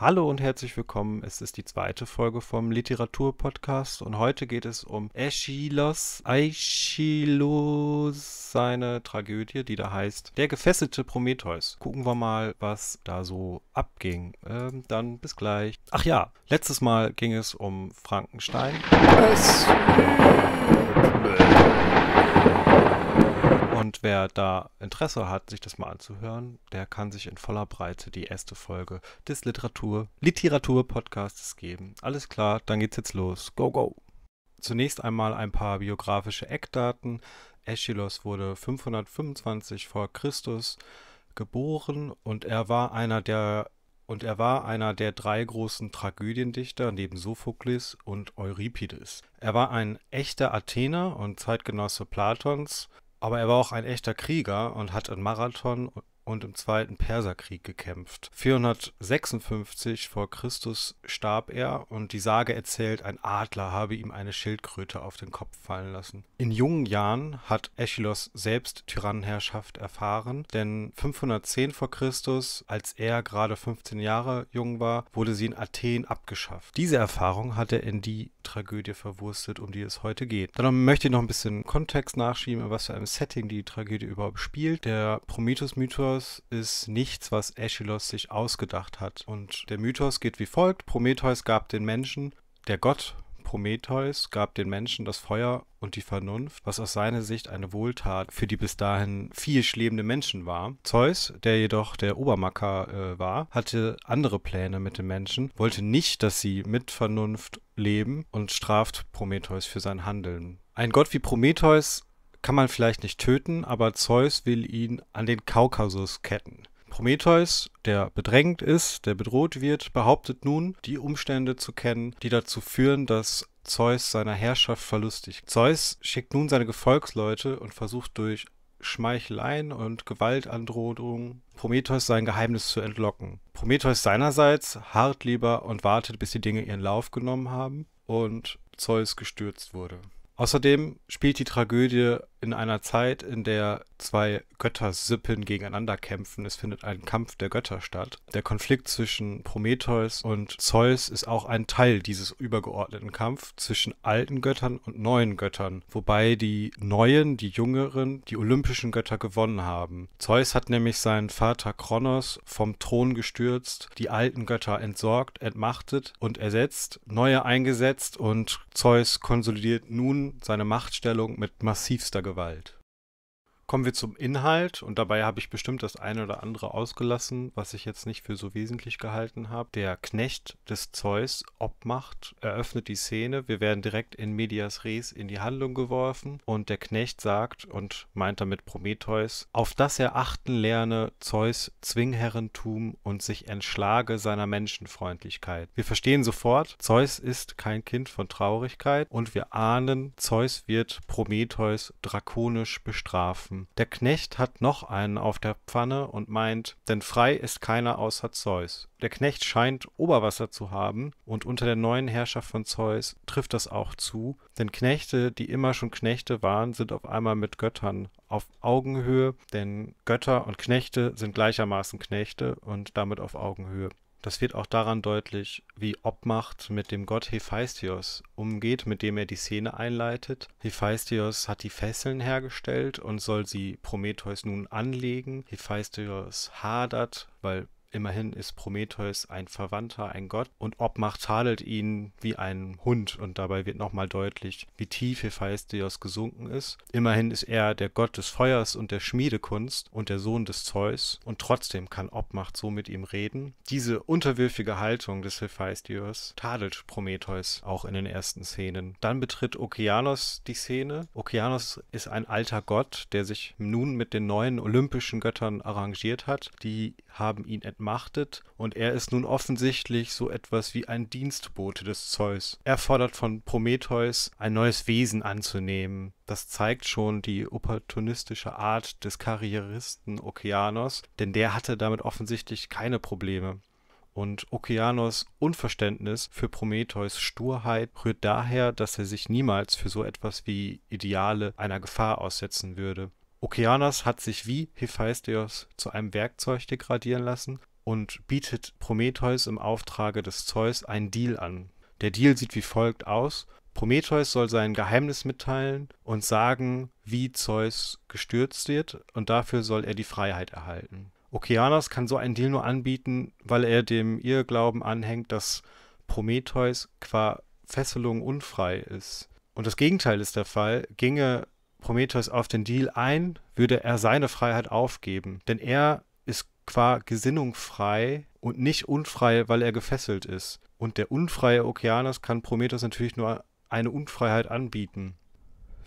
Hallo und herzlich willkommen. Es ist die zweite Folge vom Literaturpodcast und heute geht es um Aeschylus, Aeschylus, seine Tragödie, die da heißt Der gefesselte Prometheus. Gucken wir mal, was da so abging. Ähm, dann bis gleich. Ach ja, letztes Mal ging es um Frankenstein. Was? Und wer da Interesse hat, sich das mal anzuhören, der kann sich in voller Breite die erste Folge des Literatur, Literatur-Podcasts geben. Alles klar, dann geht's jetzt los. Go, go! Zunächst einmal ein paar biografische Eckdaten. Aeschylus wurde 525 vor Christus geboren und er war einer der und er war einer der drei großen Tragödiendichter neben Sophokles und Euripides. Er war ein echter Athener und Zeitgenosse Platons aber er war auch ein echter Krieger und hat in Marathon und im Zweiten Perserkrieg gekämpft. 456 vor Christus starb er und die Sage erzählt, ein Adler habe ihm eine Schildkröte auf den Kopf fallen lassen. In jungen Jahren hat Aeschylus selbst Tyrannenherrschaft erfahren, denn 510 vor Christus, als er gerade 15 Jahre jung war, wurde sie in Athen abgeschafft. Diese Erfahrung hat er in die Tragödie verwurstet, um die es heute geht. Dann möchte ich noch ein bisschen Kontext nachschieben, in was für einem Setting die Tragödie überhaupt spielt. Der Prometheus-Mythos ist nichts, was Aeschylus sich ausgedacht hat. Und der Mythos geht wie folgt. Prometheus gab den Menschen, der Gott Prometheus gab den Menschen das Feuer und die Vernunft, was aus seiner Sicht eine Wohltat für die bis dahin viel lebenden Menschen war. Zeus, der jedoch der Obermacker äh, war, hatte andere Pläne mit den Menschen, wollte nicht, dass sie mit Vernunft leben und straft Prometheus für sein Handeln. Ein Gott wie Prometheus kann man vielleicht nicht töten, aber Zeus will ihn an den Kaukasus ketten. Prometheus, der bedrängt ist, der bedroht wird, behauptet nun, die Umstände zu kennen, die dazu führen, dass Zeus seiner Herrschaft verlustigt. Zeus schickt nun seine Gefolgsleute und versucht durch Schmeicheleien und Gewaltandrohungen Prometheus sein Geheimnis zu entlocken. Prometheus seinerseits harrt lieber und wartet, bis die Dinge ihren Lauf genommen haben und Zeus gestürzt wurde. Außerdem spielt die Tragödie in einer Zeit, in der zwei Göttersippen gegeneinander kämpfen. Es findet ein Kampf der Götter statt. Der Konflikt zwischen Prometheus und Zeus ist auch ein Teil dieses übergeordneten Kampfes zwischen alten Göttern und neuen Göttern, wobei die neuen, die jüngeren, die olympischen Götter gewonnen haben. Zeus hat nämlich seinen Vater Kronos vom Thron gestürzt, die alten Götter entsorgt, entmachtet und ersetzt, neue eingesetzt und Zeus konsolidiert nun seine Machtstellung mit massivster Gewalt kommen wir zum Inhalt und dabei habe ich bestimmt das eine oder andere ausgelassen, was ich jetzt nicht für so wesentlich gehalten habe. Der Knecht des Zeus obmacht, eröffnet die Szene. Wir werden direkt in Medias Res in die Handlung geworfen und der Knecht sagt und meint damit Prometheus, auf das er achten lerne, Zeus Zwingherrentum und sich entschlage seiner Menschenfreundlichkeit. Wir verstehen sofort, Zeus ist kein Kind von Traurigkeit und wir ahnen, Zeus wird Prometheus drakonisch bestrafen gegeben. Der Knecht hat noch einen auf der Pfanne und meint, denn frei ist keiner außer Zeus. Der Knecht scheint Oberwasser zu haben und unter der neuen Herrschaft von Zeus trifft das auch zu, denn Knechte, die immer schon Knechte waren, sind auf einmal mit Göttern auf Augenhöhe, denn Götter und Knechte sind gleichermaßen Knechte und damit auf Augenhöhe. Das wird auch daran deutlich, wie Obmacht mit dem Gott Hephaistos umgeht, mit dem er die Szene einleitet. Hephaistos hat die Fesseln hergestellt und soll sie Prometheus nun anlegen. Hephaistos hadert, weil Immerhin ist Prometheus ein Verwandter, ein Gott und Obmacht tadelt ihn wie ein Hund und dabei wird nochmal deutlich, wie tief Hephaestios gesunken ist. Immerhin ist er der Gott des Feuers und der Schmiedekunst und der Sohn des Zeus und trotzdem kann Obmacht so mit ihm reden. Diese unterwürfige Haltung des Hephaestios tadelt Prometheus auch in den ersten Szenen. Dann betritt Okeanos die Szene. Okeanos ist ein alter Gott, der sich nun mit den neuen olympischen Göttern arrangiert hat, die haben ihn entmachtet und er ist nun offensichtlich so etwas wie ein Dienstbote des Zeus. Er fordert von Prometheus, ein neues Wesen anzunehmen. Das zeigt schon die opportunistische Art des Karrieristen Okeanos, denn der hatte damit offensichtlich keine Probleme. Und Okeanos Unverständnis für Prometheus Sturheit rührt daher, dass er sich niemals für so etwas wie Ideale einer Gefahr aussetzen würde. Okeanos hat sich wie Hephaistos zu einem Werkzeug degradieren lassen und bietet Prometheus im Auftrage des Zeus einen Deal an. Der Deal sieht wie folgt aus: Prometheus soll sein Geheimnis mitteilen und sagen, wie Zeus gestürzt wird, und dafür soll er die Freiheit erhalten. Okeanos kann so einen Deal nur anbieten, weil er dem Irrglauben anhängt, dass Prometheus qua Fesselung unfrei ist. Und das Gegenteil ist der Fall. Ginge Prometheus auf den Deal ein, würde er seine Freiheit aufgeben. Denn er ist qua Gesinnung frei und nicht unfrei, weil er gefesselt ist. Und der unfreie Okeanos kann Prometheus natürlich nur eine Unfreiheit anbieten.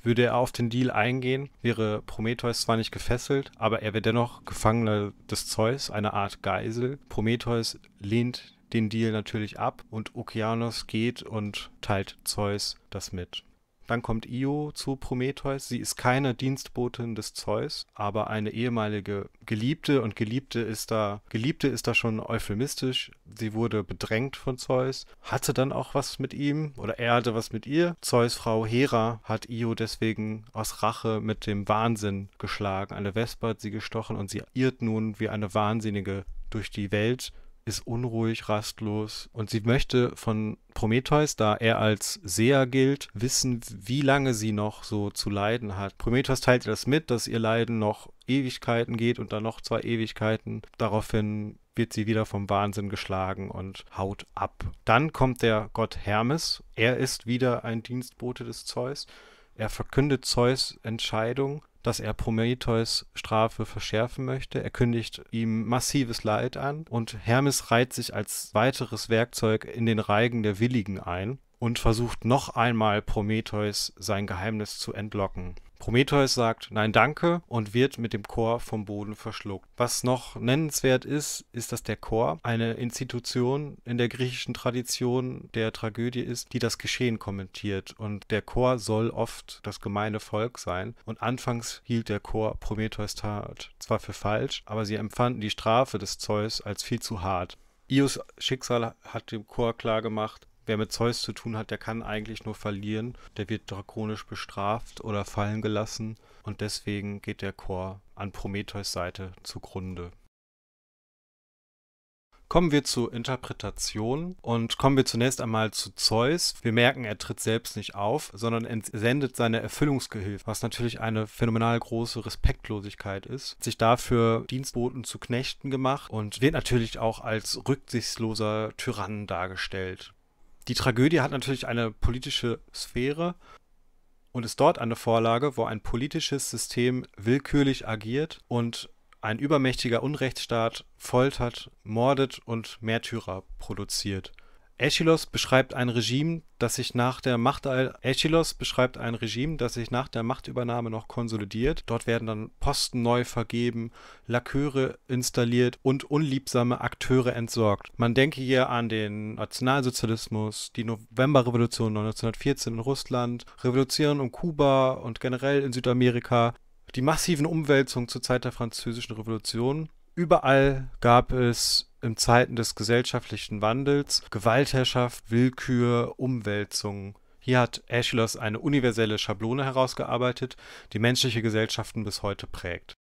Würde er auf den Deal eingehen, wäre Prometheus zwar nicht gefesselt, aber er wäre dennoch Gefangener des Zeus, eine Art Geisel. Prometheus lehnt den Deal natürlich ab und Okeanos geht und teilt Zeus das mit. Dann kommt Io zu Prometheus. Sie ist keine Dienstbotin des Zeus, aber eine ehemalige Geliebte und Geliebte ist da, Geliebte ist da schon euphemistisch. Sie wurde bedrängt von Zeus, hatte dann auch was mit ihm oder er hatte was mit ihr. Zeus Frau Hera hat Io deswegen aus Rache mit dem Wahnsinn geschlagen. Eine Wespe hat sie gestochen und sie irrt nun wie eine Wahnsinnige durch die Welt ist unruhig, rastlos und sie möchte von Prometheus, da er als Seher gilt, wissen, wie lange sie noch so zu leiden hat. Prometheus teilt ihr das mit, dass ihr Leiden noch Ewigkeiten geht und dann noch zwei Ewigkeiten. Daraufhin wird sie wieder vom Wahnsinn geschlagen und haut ab. Dann kommt der Gott Hermes. Er ist wieder ein Dienstbote des Zeus. Er verkündet Zeus Entscheidung dass er Prometheus Strafe verschärfen möchte. Er kündigt ihm massives Leid an und Hermes reiht sich als weiteres Werkzeug in den Reigen der Willigen ein und versucht noch einmal Prometheus sein Geheimnis zu entlocken. Prometheus sagt Nein, danke und wird mit dem Chor vom Boden verschluckt. Was noch nennenswert ist, ist, dass der Chor eine Institution in der griechischen Tradition der Tragödie ist, die das Geschehen kommentiert. Und der Chor soll oft das gemeine Volk sein. Und anfangs hielt der Chor Prometheus Tat zwar für falsch, aber sie empfanden die Strafe des Zeus als viel zu hart. Ios Schicksal hat dem Chor klargemacht, Wer mit Zeus zu tun hat, der kann eigentlich nur verlieren. Der wird drakonisch bestraft oder fallen gelassen. Und deswegen geht der Chor an Prometheus Seite zugrunde. Kommen wir zur Interpretation und kommen wir zunächst einmal zu Zeus. Wir merken, er tritt selbst nicht auf, sondern entsendet seine Erfüllungsgehilfe, was natürlich eine phänomenal große Respektlosigkeit ist. Hat sich dafür Dienstboten zu Knechten gemacht und wird natürlich auch als rücksichtsloser Tyrann dargestellt. Die Tragödie hat natürlich eine politische Sphäre und ist dort eine Vorlage, wo ein politisches System willkürlich agiert und ein übermächtiger Unrechtsstaat foltert, mordet und Märtyrer produziert. Aeschylus beschreibt ein Regime, das sich nach der Macht Aeschylus beschreibt ein Regime, das sich nach der Machtübernahme noch konsolidiert. Dort werden dann Posten neu vergeben, Laköre installiert und unliebsame Akteure entsorgt. Man denke hier an den Nationalsozialismus, die Novemberrevolution 1914 in Russland, Revolutionen um Kuba und generell in Südamerika, die massiven Umwälzungen zur Zeit der französischen Revolution. Überall gab es in Zeiten des gesellschaftlichen Wandels, Gewaltherrschaft, Willkür, Umwälzungen. Hier hat Aeschylus eine universelle Schablone herausgearbeitet, die menschliche Gesellschaften bis heute prägt.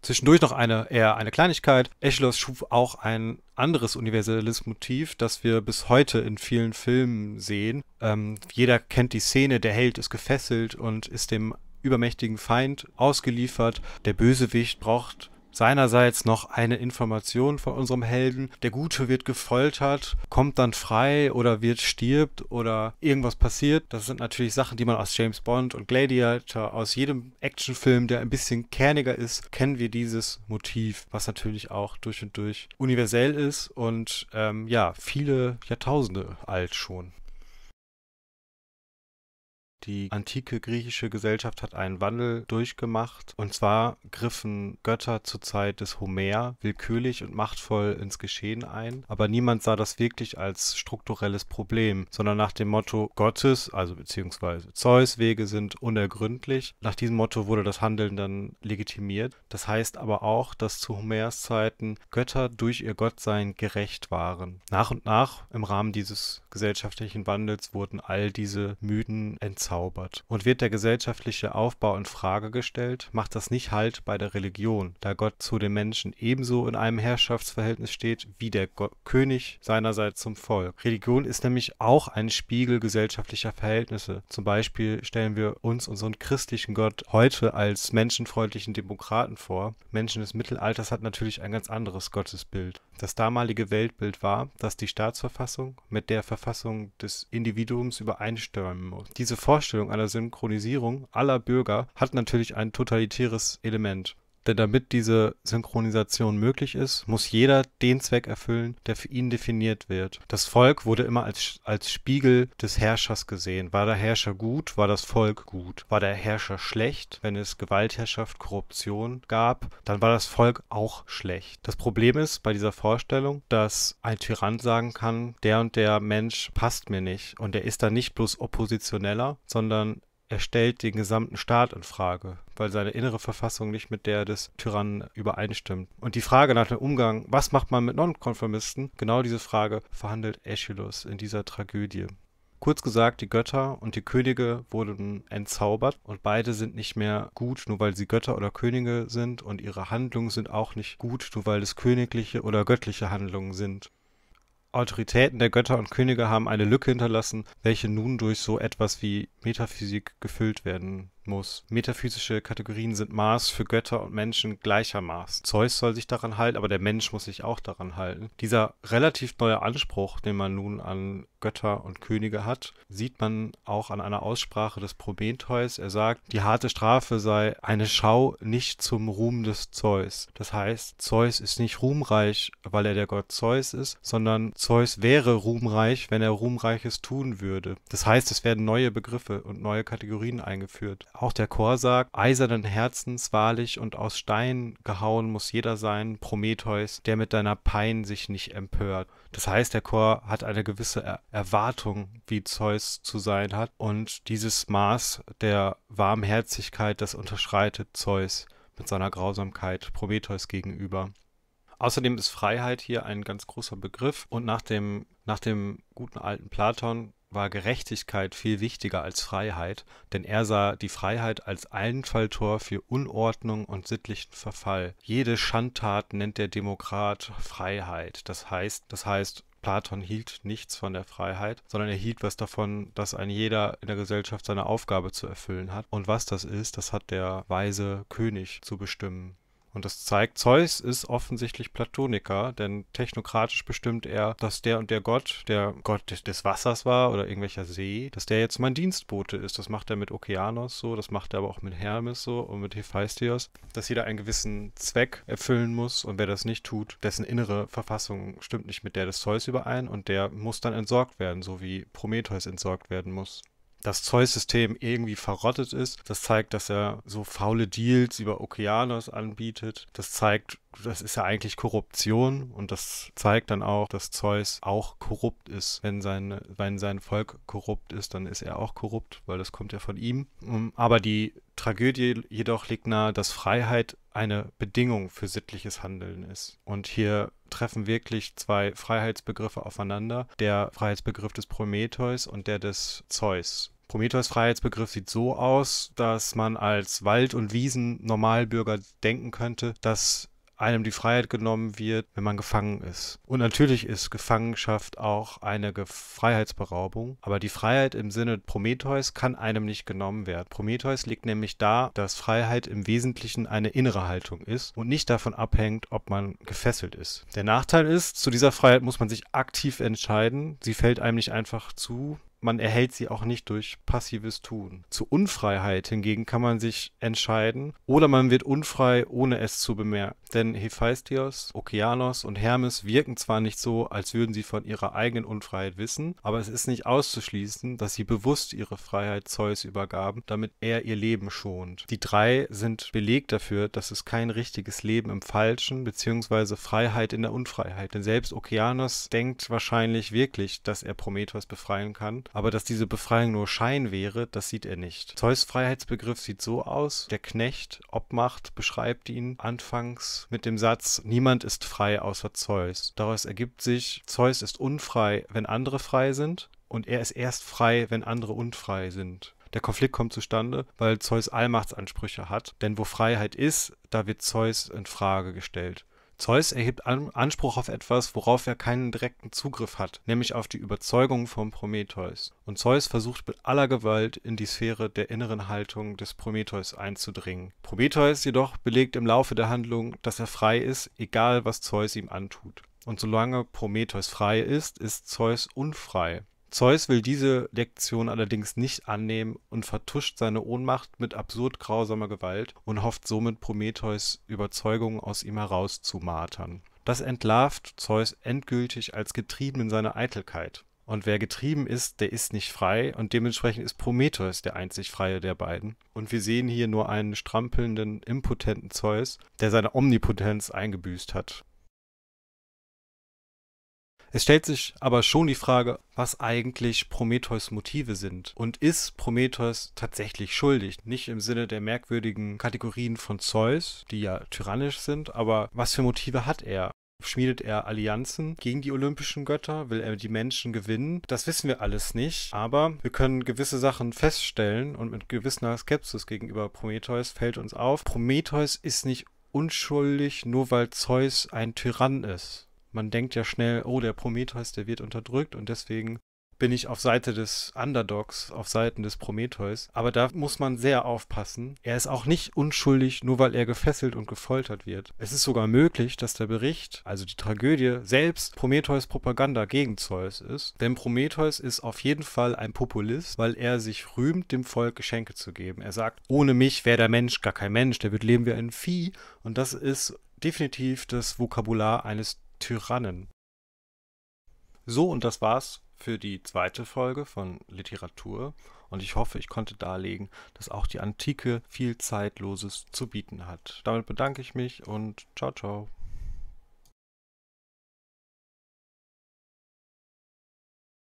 Zwischendurch noch eine eher eine Kleinigkeit. Aeschylus schuf auch ein anderes universelles Motiv, das wir bis heute in vielen Filmen sehen. Ähm, jeder kennt die Szene, der Held ist gefesselt und ist dem übermächtigen Feind ausgeliefert. Der Bösewicht braucht Seinerseits noch eine Information von unserem Helden. Der Gute wird gefoltert, kommt dann frei oder wird stirbt oder irgendwas passiert. Das sind natürlich Sachen, die man aus James Bond und Gladiator, aus jedem Actionfilm, der ein bisschen kerniger ist, kennen wir dieses Motiv, was natürlich auch durch und durch universell ist und ähm, ja, viele Jahrtausende alt schon. Die antike griechische Gesellschaft hat einen Wandel durchgemacht. Und zwar griffen Götter zur Zeit des Homer willkürlich und machtvoll ins Geschehen ein. Aber niemand sah das wirklich als strukturelles Problem, sondern nach dem Motto Gottes, also beziehungsweise Zeus Wege sind unergründlich. Nach diesem Motto wurde das Handeln dann legitimiert. Das heißt aber auch, dass zu Homers Zeiten Götter durch ihr Gottsein gerecht waren. Nach und nach im Rahmen dieses gesellschaftlichen Wandels wurden all diese Mythen entzogen hervorgezaubert. Und wird der gesellschaftliche Aufbau in Frage gestellt, macht das nicht Halt bei der Religion, da Gott zu den Menschen ebenso in einem Herrschaftsverhältnis steht wie der Go König seinerseits zum Volk. Religion ist nämlich auch ein Spiegel gesellschaftlicher Verhältnisse. Zum Beispiel stellen wir uns unseren christlichen Gott heute als menschenfreundlichen Demokraten vor. Menschen des Mittelalters hat natürlich ein ganz anderes Gottesbild. Das damalige Weltbild war, dass die Staatsverfassung mit der Verfassung des Individuums übereinstimmen muss. Diese Vorstellung einer Synchronisierung aller Bürger hat natürlich ein totalitäres Element denn damit diese Synchronisation möglich ist, muss jeder den Zweck erfüllen, der für ihn definiert wird. Das Volk wurde immer als, als Spiegel des Herrschers gesehen. War der Herrscher gut, war das Volk gut. War der Herrscher schlecht, wenn es Gewaltherrschaft, Korruption gab, dann war das Volk auch schlecht. Das Problem ist bei dieser Vorstellung, dass ein Tyrann sagen kann, der und der Mensch passt mir nicht. Und er ist dann nicht bloß oppositioneller, sondern er stellt den gesamten Staat in Frage, weil seine innere Verfassung nicht mit der des Tyrannen übereinstimmt. Und die Frage nach dem Umgang, was macht man mit Nonkonformisten, genau diese Frage verhandelt Aeschylus in dieser Tragödie. Kurz gesagt, die Götter und die Könige wurden entzaubert und beide sind nicht mehr gut, nur weil sie Götter oder Könige sind und ihre Handlungen sind auch nicht gut, nur weil es königliche oder göttliche Handlungen sind. Autoritäten der Götter und Könige haben eine Lücke hinterlassen, welche nun durch so etwas wie Metaphysik gefüllt werden Rhythmus. Metaphysische Kategorien sind Maß für Götter und Menschen gleichermaßen. Zeus soll sich daran halten, aber der Mensch muss sich auch daran halten. Dieser relativ neue Anspruch, den man nun an Götter und Könige hat, sieht man auch an einer Aussprache des Prometheus. Er sagt, die harte Strafe sei eine Schau nicht zum Ruhm des Zeus. Das heißt, Zeus ist nicht ruhmreich, weil er der Gott Zeus ist, sondern Zeus wäre ruhmreich, wenn er ruhmreiches tun würde. Das heißt, es werden neue Begriffe und neue Kategorien eingeführt. Auch der Chor sagt, eisernen Herzens wahrlich und aus Stein gehauen muss jeder sein, Prometheus, der mit deiner Pein sich nicht empört. Das heißt, der Chor hat eine gewisse er Erwartung, wie Zeus zu sein hat, und dieses Maß der Warmherzigkeit, das unterschreitet Zeus mit seiner Grausamkeit Prometheus gegenüber. Außerdem ist Freiheit hier ein ganz großer Begriff und nach dem, nach dem guten alten Platon war Gerechtigkeit viel wichtiger als Freiheit, denn er sah die Freiheit als Einfalltor für Unordnung und sittlichen Verfall. Jede Schandtat nennt der Demokrat Freiheit. Das heißt, das heißt, Platon hielt nichts von der Freiheit, sondern er hielt was davon, dass ein jeder in der Gesellschaft seine Aufgabe zu erfüllen hat. Und was das ist, das hat der weise König zu bestimmen. Und das zeigt, Zeus ist offensichtlich Platoniker, denn technokratisch bestimmt er, dass der und der Gott, der Gott des, Wassers war oder irgendwelcher See, dass der jetzt mein Dienstbote ist. Das macht er mit Okeanos so, das macht er aber auch mit Hermes so und mit Hephaistos, dass jeder einen gewissen Zweck erfüllen muss und wer das nicht tut, dessen innere Verfassung stimmt nicht mit der des Zeus überein und der muss dann entsorgt werden, so wie Prometheus entsorgt werden muss das Zeus-System irgendwie verrottet ist. Das zeigt, dass er so faule Deals über Okeanos anbietet. Das zeigt, das ist ja eigentlich Korruption und das zeigt dann auch, dass Zeus auch korrupt ist. Wenn sein, wenn sein Volk korrupt ist, dann ist er auch korrupt, weil das kommt ja von ihm. Ähm, aber die Tragödie jedoch liegt nahe, dass Freiheit eine Bedingung für sittliches Handeln ist. Und hier treffen wirklich zwei Freiheitsbegriffe aufeinander, der Freiheitsbegriff des Prometheus und der des Zeus. Prometheus Freiheitsbegriff sieht so aus, dass man als Wald- und Wiesen-Normalbürger denken könnte, dass einem die Freiheit genommen wird, wenn man gefangen ist. Und natürlich ist Gefangenschaft auch eine Freiheitsberaubung, aber die Freiheit im Sinne Prometheus kann einem nicht genommen werden. Prometheus liegt nämlich da, dass Freiheit im Wesentlichen eine innere Haltung ist und nicht davon abhängt, ob man gefesselt ist. Der Nachteil ist, zu dieser Freiheit muss man sich aktiv entscheiden. Sie fällt einem nicht einfach zu, man erhält sie auch nicht durch passives Tun. Zu Unfreiheit hingegen kann man sich entscheiden oder man wird unfrei, ohne es zu bemerken. Denn Hephaistos, Okeanos und Hermes wirken zwar nicht so, als würden sie von ihrer eigenen Unfreiheit wissen, aber es ist nicht auszuschließen, dass sie bewusst ihre Freiheit Zeus übergaben, damit er ihr Leben schont. Die drei sind Beleg dafür, dass es kein richtiges Leben im Falschen bzw. Freiheit in der Unfreiheit. Denn selbst Okeanos denkt wahrscheinlich wirklich, dass er Prometheus befreien kann aber dass diese Befreiung nur Schein wäre, das sieht er nicht. Zeus Freiheitsbegriff sieht so aus, der Knecht Obmacht beschreibt ihn anfangs mit dem Satz, niemand ist frei außer Zeus. Daraus ergibt sich, Zeus ist unfrei, wenn andere frei sind, und er ist erst frei, wenn andere unfrei sind. Der Konflikt kommt zustande, weil Zeus Allmachtsansprüche hat, denn wo Freiheit ist, da wird Zeus in Frage gestellt. Zeus erhebt An Anspruch auf etwas, worauf er keinen direkten Zugriff hat, nämlich auf die Überzeugung von Prometheus. Und Zeus versucht mit aller Gewalt in die Sphäre der inneren Haltung des Prometheus einzudringen. Prometheus jedoch belegt im Laufe der Handlung, dass er frei ist, egal was Zeus ihm antut. Und solange Prometheus frei ist, ist Zeus unfrei. Zeus will diese Lektion allerdings nicht annehmen und vertuscht seine Ohnmacht mit absurd grausamer Gewalt und hofft somit Prometheus Überzeugung aus ihm herauszumartern. Das entlarvt Zeus endgültig als getrieben in seiner Eitelkeit. Und wer getrieben ist, der ist nicht frei und dementsprechend ist Prometheus der einzig Freie der beiden. Und wir sehen hier nur einen strampelnden, impotenten Zeus, der seine Omnipotenz eingebüßt hat. Es stellt sich aber schon die Frage, was eigentlich Prometheus Motive sind. Und ist Prometheus tatsächlich schuldig? Nicht im Sinne der merkwürdigen Kategorien von Zeus, die ja tyrannisch sind, aber was für Motive hat er? Schmiedet er Allianzen gegen die olympischen Götter? Will er die Menschen gewinnen? Das wissen wir alles nicht, aber wir können gewisse Sachen feststellen und mit gewisser Skepsis gegenüber Prometheus fällt uns auf, Prometheus ist nicht unschuldig, nur weil Zeus ein Tyrann ist man denkt ja schnell, oh, der Prometheus, der wird unterdrückt und deswegen bin ich auf Seite des Underdogs, auf Seiten des Prometheus. Aber da muss man sehr aufpassen. Er ist auch nicht unschuldig, nur weil er gefesselt und gefoltert wird. Es ist sogar möglich, dass der Bericht, also die Tragödie, selbst Prometheus Propaganda gegen Zeus ist. Denn Prometheus ist auf jeden Fall ein Populist, weil er sich rühmt, dem Volk Geschenke zu geben. Er sagt, ohne mich wäre der Mensch gar kein Mensch, der wird leben wie ein Vieh. Und das ist definitiv das Vokabular eines Tyrannen. So, und das war's für die zweite Folge von Literatur. Und ich hoffe, ich konnte darlegen, dass auch die Antike viel Zeitloses zu bieten hat. Damit bedanke ich mich und ciao, ciao.